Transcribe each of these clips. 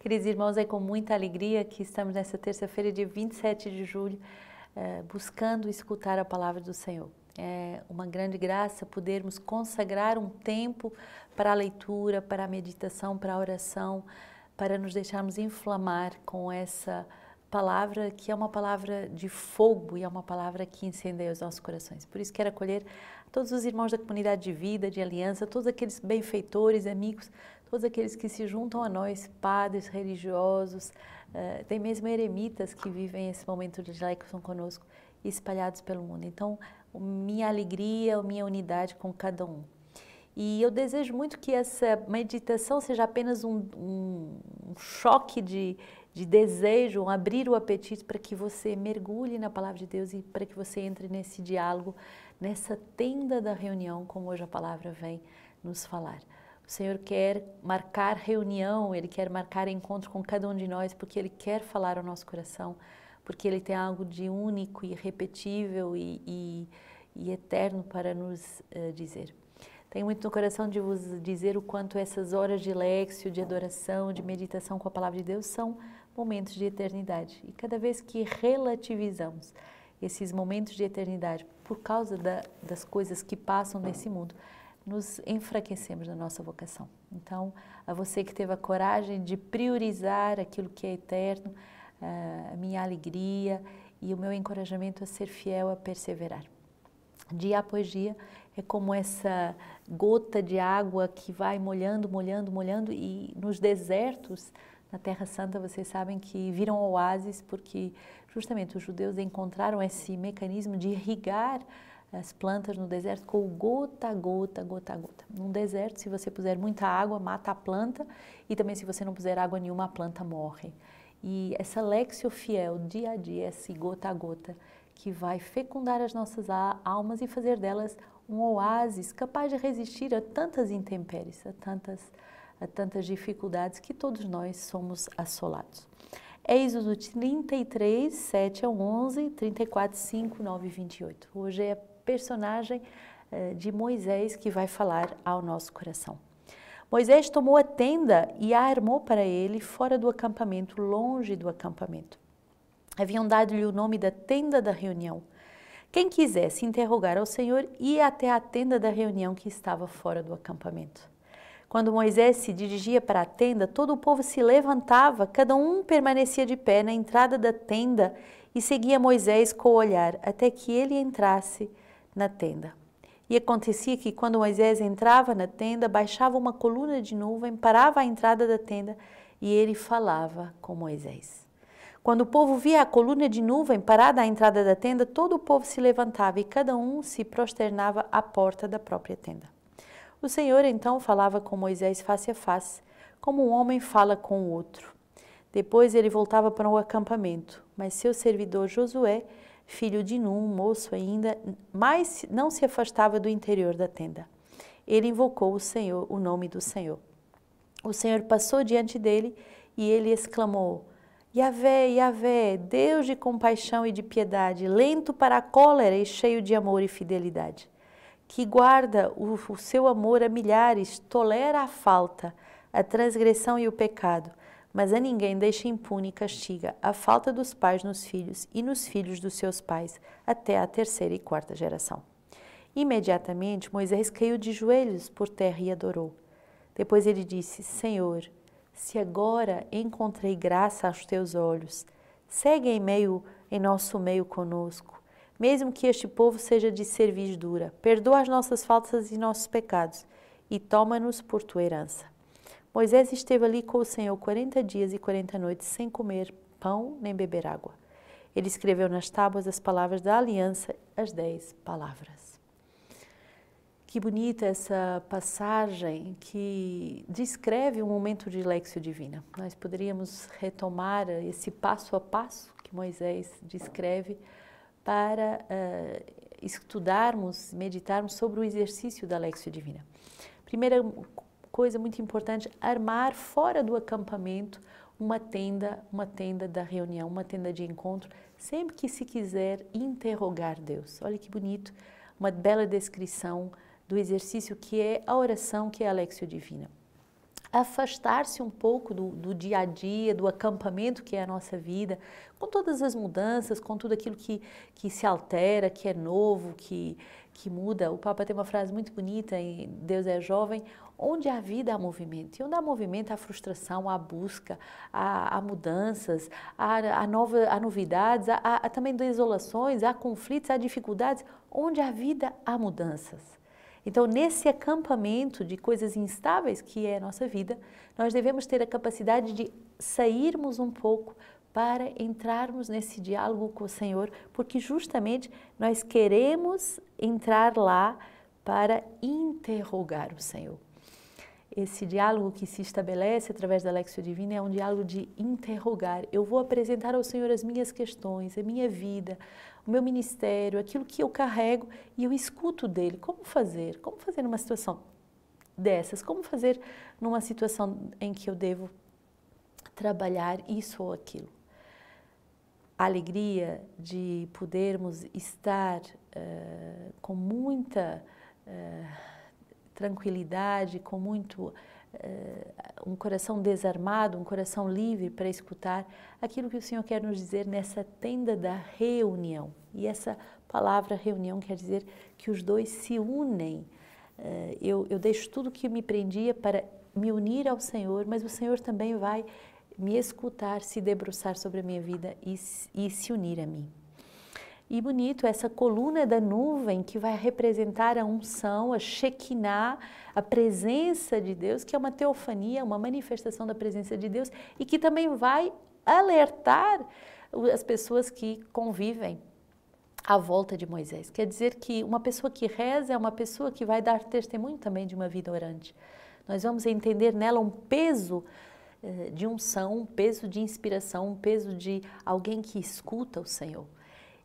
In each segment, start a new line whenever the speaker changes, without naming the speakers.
Queridos irmãos, é com muita alegria que estamos nessa terça-feira, dia 27 de julho, eh, buscando escutar a palavra do Senhor. É uma grande graça podermos consagrar um tempo para a leitura, para a meditação, para a oração, para nos deixarmos inflamar com essa palavra que é uma palavra de fogo e é uma palavra que incendeia os nossos corações. Por isso quero acolher todos os irmãos da comunidade de vida, de aliança, todos aqueles benfeitores, amigos todos aqueles que se juntam a nós, padres, religiosos, uh, eh, tem mesmo eremitas que vivem esse momento de jejum conosco, espalhados pelo mundo. Então, minha alegria, minha unidade com cada um. E eu desejo muito que essa meditação seja apenas um, um, um choque de, de desejo, um abrir o apetite para que você mergulhe na palavra de Deus e para que você entre nesse diálogo, nessa tenda da reunião, como hoje a palavra vem nos falar. O Senhor quer marcar reunião, Ele quer marcar encontro com cada um de nós, porque Ele quer falar ao nosso coração, porque Ele tem algo de único, irrepetível e, e, e eterno para nos uh, dizer. Tenho muito no coração de vos dizer o quanto essas horas de léxio, de adoração, de meditação com a palavra de Deus são momentos de eternidade. E cada vez que relativizamos esses momentos de eternidade por causa da, das coisas que passam nesse mundo, nos enfraquecemos na nossa vocação. Então, a você que teve a coragem de priorizar aquilo que é eterno, eh, a minha alegria e o meu encorajamento a ser fiel, a perseverar. Dia após dia é como essa gota de água que vai molhando, molhando, molhando e nos desertos na Terra Santa, vocês sabem que viram oásis porque justamente os judeus encontraram esse mecanismo de irrigar as plantas no deserto com gota a gota, gota a gota. Num deserto, se você puser muita água, mata a planta e também se você não puser água nenhuma, a planta morre. E essa lexio fiel, dia a dia, esse gota a gota, que vai fecundar as nossas almas e fazer delas um oásis capaz de resistir a tantas intempéries, a tantas, a tantas dificuldades que todos nós somos assolados. Êxodo 33, 7 a 11, 34, 5, 9 e 28. Hoje é personagem eh, de Moisés que vai falar ao nosso coração. Moisés tomou a tenda e a armou para ele fora do acampamento, longe do acampamento. Haviam dado-lhe o nome da tenda da reunião. Quem quisesse interrogar ao Senhor ia até a tenda da reunião que estava fora do acampamento. Quando Moisés se dirigia para a tenda, todo o povo se levantava, cada um permanecia de pé na entrada da tenda e seguia Moisés com o olhar até que ele entrasse na tenda. E acontecia que quando Moisés entrava na tenda, baixava uma coluna de nuvem, parava à entrada da tenda e ele falava com Moisés. Quando o povo via a coluna de nuvem parada à entrada da tenda, todo o povo se levantava e cada um se prosternava à porta da própria tenda. O Senhor então falava com Moisés face a face, como um homem fala com o outro. Depois ele voltava para o acampamento, mas seu servidor Josué filho de Num, moço ainda, mas não se afastava do interior da tenda. Ele invocou o Senhor, o nome do Senhor. O Senhor passou diante dele e ele exclamou: Yahvé, Yahvé, Deus de compaixão e de piedade, lento para a cólera e cheio de amor e fidelidade, que guarda o, o seu amor a milhares, tolera a falta, a transgressão e o pecado mas a ninguém deixa impune e castiga a falta dos pais nos filhos e nos filhos dos seus pais, até a terceira e quarta geração. Imediatamente Moisés caiu de joelhos por terra e adorou. Depois ele disse: Senhor, se agora encontrei graça aos teus olhos, segue em meio em nosso meio conosco, mesmo que este povo seja de cerviz dura, perdoa as nossas faltas e nossos pecados e toma-nos por tua herança. Moisés esteve ali com o Senhor 40 dias e 40 noites, sem comer pão nem beber água. Ele escreveu nas tábuas as palavras da aliança, as dez palavras. Que bonita essa passagem que descreve um momento de lexio divina. Nós poderíamos retomar eh, esse passo a passo que Moisés descreve para uh, estudarmos, meditarmos sobre o exercício da lexio divina. Primeira coisa muito importante, armar fora do acampamento uma tenda, uma tenda da reunião, uma tenda de encontro, sempre que se quiser interrogar Deus. Olha que bonito, uma bela descrição do exercício que é a oração, que é a Alexio Divina afastar-se um pouco do, do, dia a dia, do acampamento que é a nossa vida, com todas as mudanças, com tudo aquilo que, que se altera, que é novo, que, que muda. O Papa tem uma frase muito bonita em Deus é Jovem, onde a vida há movimento. E onde há movimento, há frustração, há busca, há, há mudanças, há, há, nova, há novidades, há, há também desolações, há conflitos, há dificuldades. Onde a vida há mudanças. Então, nesse acampamento de coisas instáveis que é a nossa vida, nós devemos ter a capacidade de sairmos um pouco para entrarmos nesse diálogo com o Senhor, porque justamente nós queremos entrar lá para interrogar o Senhor. Esse diálogo que se estabelece através da Lexia Divina é um diálogo de interrogar. Eu vou apresentar ao Senhor as minhas questões, a minha vida, o meu ministério, aquilo que eu carrego e eu escuto dele. Como fazer? Como fazer numa situação dessas? Como fazer numa situação em que eu devo trabalhar isso ou aquilo? A alegria de podermos estar uh, com muita uh, tranquilidade, com muito eh, um coração desarmado, um coração livre para escutar aquilo que o Senhor quer nos dizer nessa tenda da reunião. E essa palavra reunião quer dizer que os dois se unem. Eh, eu, eu deixo tudo que me prendia para me unir ao Senhor, mas o Senhor também vai me escutar, se debruçar sobre a minha vida e, e se unir a mim. E bonito, essa coluna da nuvem que vai representar a unção, a Shekinah, a presença de Deus, que é uma teofania, uma manifestação da presença de Deus e que também vai alertar as pessoas que convivem à volta de Moisés. Quer dizer que uma pessoa que reza é uma pessoa que vai dar testemunho também de uma vida orante. Nós vamos entender nela um peso eh, de unção, um peso de inspiração, um peso de alguém que escuta o Senhor.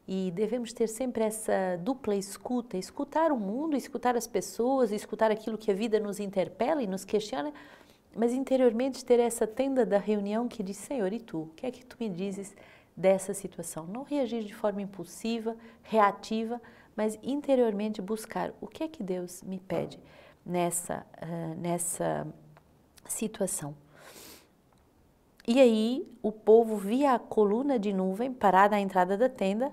E devemos ter sempre essa dupla escuta, escutar o mundo, escutar as pessoas, escutar aquilo que a vida nos interpela e nos questiona, mas interiormente ter essa tenda da reunião que diz: Senhor, e tu? O que é que tu me dizes dessa situação? Não reagir de forma impulsiva, reativa, mas interiormente buscar o que é que Deus me pede nessa, uh, nessa situação. E aí o povo via a coluna de nuvem parada à entrada da tenda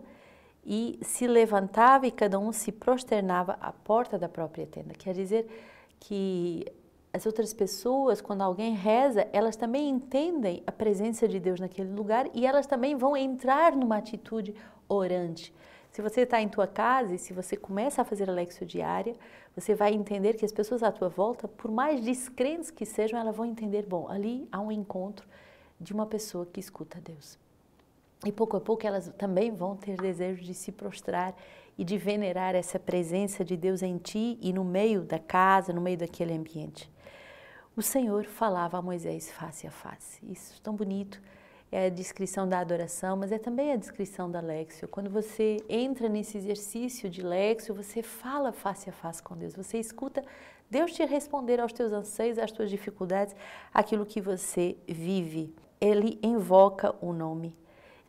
e se levantava e cada um se prosternava à porta da própria tenda. Quer dizer que as outras pessoas, quando alguém reza, elas também entendem a presença de Deus naquele lugar e elas também vão entrar numa atitude orante. Se você está em tua casa e se você começa a fazer a lexo diária, você vai entender que as pessoas à tua volta, por mais descrentes que sejam, elas vão entender, bom, ali há um encontro de uma pessoa que escuta Deus. E pouco a pouco elas também vão ter desejo de se prostrar e de venerar essa presença de Deus em ti e no meio da casa, no meio daquele ambiente. O Senhor falava a Moisés face a face. Isso é tão bonito. É a descrição da adoração, mas é também a descrição da Léxio. Quando você entra nesse exercício de Léxio, você fala face a face com Deus, você escuta Deus te responder aos teus anseios, às tuas dificuldades, aquilo que você vive. Ele invoca o nome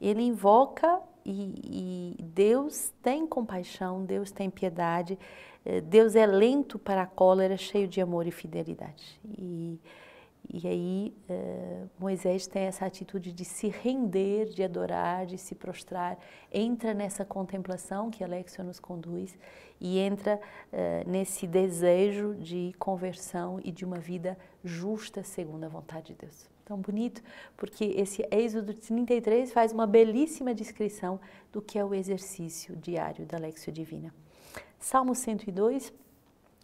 ele invoca e, e Deus tem compaixão, Deus tem piedade, eh, Deus é lento para a cólera, cheio de amor e fidelidade. E, e aí uh, Moisés tem essa atitude de se render, de adorar, de se prostrar, entra nessa contemplação que Alexia nos conduz e entra uh, nesse desejo de conversão e de uma vida justa segundo a vontade de Deus tão bonito, porque esse Êxodo 33 faz uma belíssima descrição do que é o exercício diário da Lexio Divina. Salmo 102,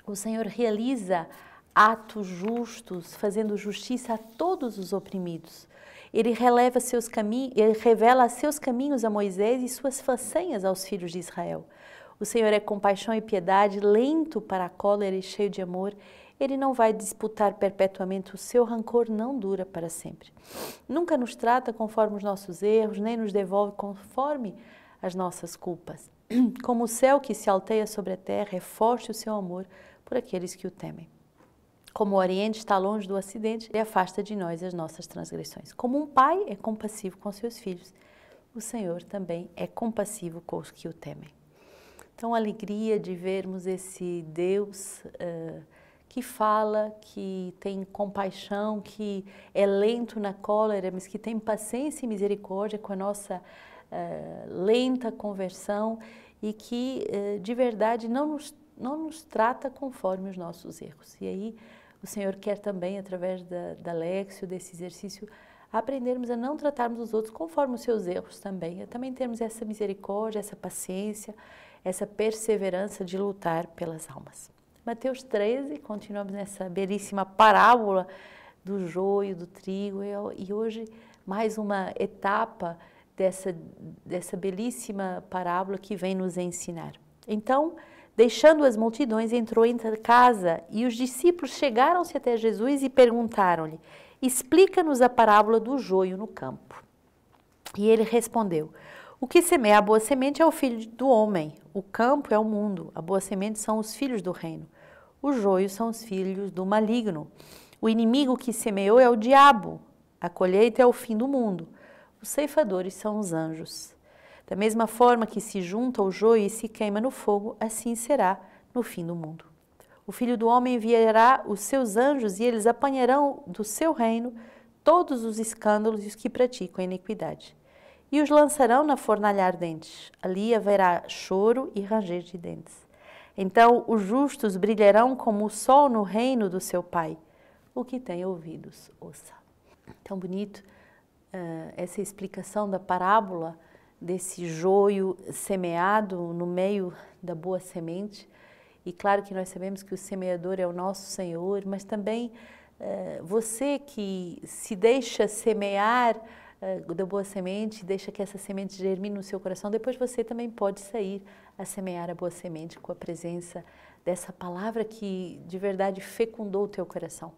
o Senhor realiza atos justos, fazendo justiça a todos os oprimidos. Ele, releva seus caminhos, ele revela seus caminhos a Moisés e suas façanhas aos filhos de Israel. O Senhor é compaixão e piedade, lento para a cólera e cheio de amor. Ele não vai disputar perpetuamente, o seu rancor não dura para sempre. Nunca nos trata conforme os nossos erros, nem nos devolve conforme as nossas culpas. Como o céu que se alteia sobre a terra, é forte o seu amor por aqueles que o temem. Como o Oriente está longe do Ocidente, ele afasta de nós as nossas transgressões. Como um pai é compassivo com seus filhos, o Senhor também é compassivo com os que o temem. Então, a alegria de vermos esse Deus uh, que fala, que tem compaixão, que é lento na cólera, mas que tem paciência e misericórdia com a nossa uh, lenta conversão e que uh, de verdade não nos, não nos trata conforme os nossos erros. E aí o Senhor quer também, através da, da Léxio, desse exercício, aprendermos a não tratarmos os outros conforme os seus erros também, a também termos essa misericórdia, essa paciência, essa perseverança de lutar pelas almas. Mateus 13, continuamos nessa belíssima parábola do joio, do trigo, e hoje mais uma etapa dessa, dessa belíssima parábola que vem nos ensinar. Então, deixando as multidões, entrou em casa e os discípulos chegaram-se até Jesus e perguntaram-lhe: Explica-nos a parábola do joio no campo. E ele respondeu: O que semeia a boa semente é o filho do homem, o campo é o mundo, a boa semente são os filhos do reino. Os joios são os filhos do maligno. O inimigo que semeou é o diabo. A colheita é o fim do mundo. Os ceifadores são os anjos. Da mesma forma que se junta o joio e se queima no fogo, assim será no fim do mundo. O filho do homem enviará os seus anjos e eles apanharão do seu reino todos os escândalos e os que praticam a iniquidade. E os lançarão na fornalha ardente. Ali haverá choro e ranger de dentes. Então os justos brilharão como o sol no reino do seu Pai. O que tem ouvidos, ouça. Tão bonito uh, essa explicação da parábola desse joio semeado no meio da boa semente. E claro que nós sabemos que o semeador é o nosso Senhor, mas também uh, você que se deixa semear eh, da boa semente, deixa que essa semente germine no seu coração. Depois você também pode sair a semear a boa semente com a presença dessa palavra que de verdade fecundou o teu coração.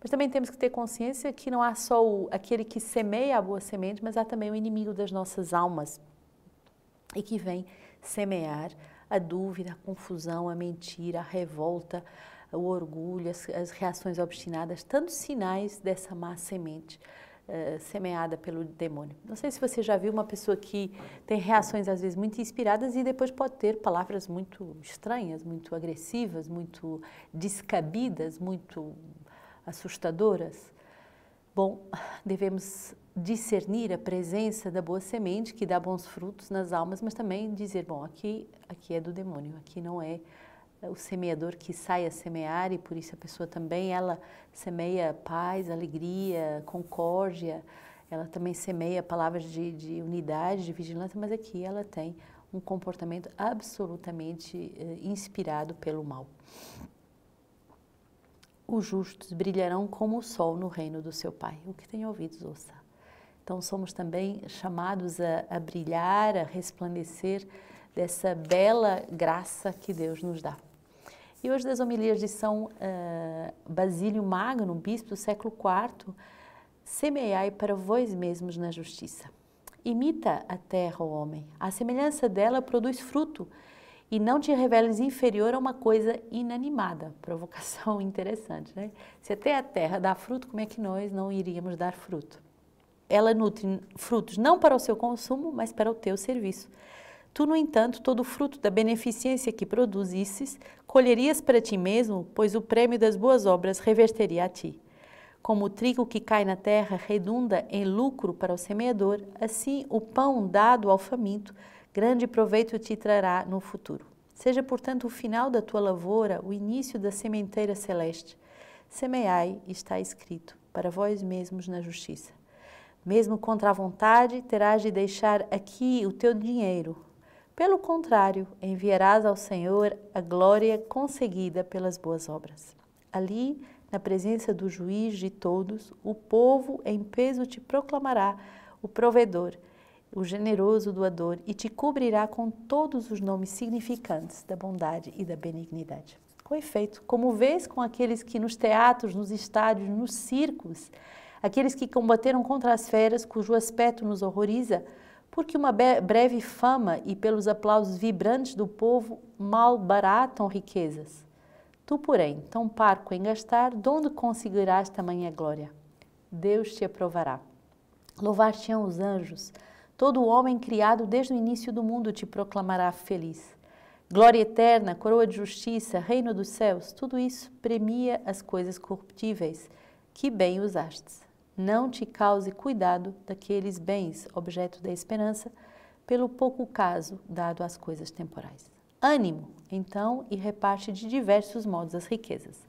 Mas também temos que ter consciência que não há só o, aquele que semeia a boa semente, mas há também o inimigo das nossas almas e que vem semear a dúvida, a confusão, a mentira, a revolta, o orgulho, as, as reações obstinadas, tantos sinais dessa má semente. Eh, semeada pelo demônio. Não sei se você já viu uma pessoa que tem reações às vezes muito inspiradas e depois pode ter palavras muito estranhas, muito agressivas, muito descabidas, muito assustadoras. Bom, devemos discernir a presença da boa semente que dá bons frutos nas almas, mas também dizer, bom, aqui aqui é do demônio, aqui não é o semeador que sai a semear e por isso a pessoa também ela semeia paz, alegria, concórdia, ela também semeia palavras de, de unidade, de vigilância, mas aqui ela tem um comportamento absolutamente eh, inspirado pelo mal. Os justos brilharão como o sol no reino do seu Pai. O que tem ouvidos, ouça. Então somos também chamados a, a brilhar, a resplandecer dessa bela graça que Deus nos dá. E hoje, das homilias de São uh, Basílio Magno, bispo do século IV, semeai para vós mesmos na justiça. Imita a terra, o homem. A semelhança dela produz fruto, e não te reveles inferior a uma coisa inanimada. Provocação interessante, né? Se até a terra dá fruto, como é que nós não iríamos dar fruto? Ela nutre frutos não para o seu consumo, mas para o teu serviço. Tu, no entanto, todo o fruto da beneficência que produzisses, colherias para ti mesmo, pois o prêmio das boas obras reverteria a ti. Como o trigo que cai na terra redunda em lucro para o semeador, assim o pão dado ao faminto, grande proveito te trará no futuro. Seja, portanto, o final da tua lavoura o início da sementeira celeste. Semeai, está escrito, para vós mesmos na justiça. Mesmo contra a vontade, terás de deixar aqui o teu dinheiro, pelo contrário, enviarás ao Senhor a glória conseguida pelas boas obras. Ali, na presença do juiz de todos, o povo em peso te proclamará o provedor, o generoso doador, e te cobrirá com todos os nomes significantes da bondade e da benignidade. Com efeito, como vês com aqueles que nos teatros, nos estádios, nos circos, aqueles que combateram contra as feras, cujo aspecto nos horroriza, porque uma breve fama e pelos aplausos vibrantes do povo mal baratam riquezas. Tu, porém, tão parco em gastar, de onde conseguirás tamanha glória? Deus te aprovará. Louvar-te-ão os anjos. Todo homem criado desde o início do mundo te proclamará feliz. Glória eterna, coroa de justiça, reino dos céus, tudo isso premia as coisas corruptíveis. Que bem usastes não te cause cuidado daqueles bens, objeto da esperança, pelo pouco caso dado às coisas temporais. Ânimo, então, e reparte de diversos modos as riquezas,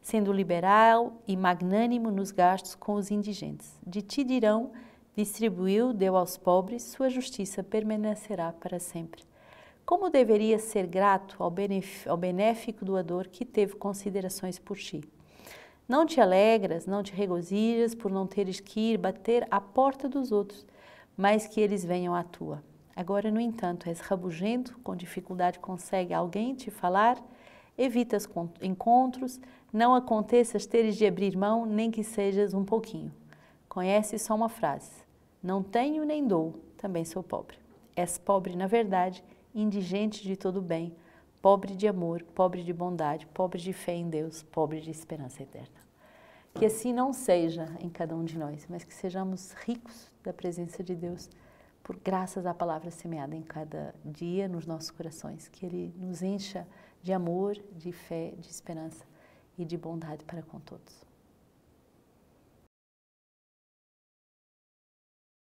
sendo liberal e magnânimo nos gastos com os indigentes. De ti dirão, distribuiu, deu aos pobres, sua justiça permanecerá para sempre. Como deveria ser grato ao, ao benéfico doador que teve considerações por ti? Não te alegras, não te regozijas por não teres que ir bater à porta dos outros, mas que eles venham à tua. Agora, no entanto, és rabugento, com dificuldade consegue alguém te falar, evitas encontros, não aconteças teres de abrir mão, nem que sejas um pouquinho. Conhece só uma frase: Não tenho nem dou, também sou pobre. És pobre, na verdade, indigente de todo bem pobre de amor, pobre de bondade, pobre de fé em Deus, pobre de esperança eterna. Que assim não seja em cada um de nós, mas que sejamos ricos da presença de Deus, por graças à palavra semeada em cada dia nos nossos corações. Que Ele nos encha de amor, de fé, de esperança e de bondade para com todos.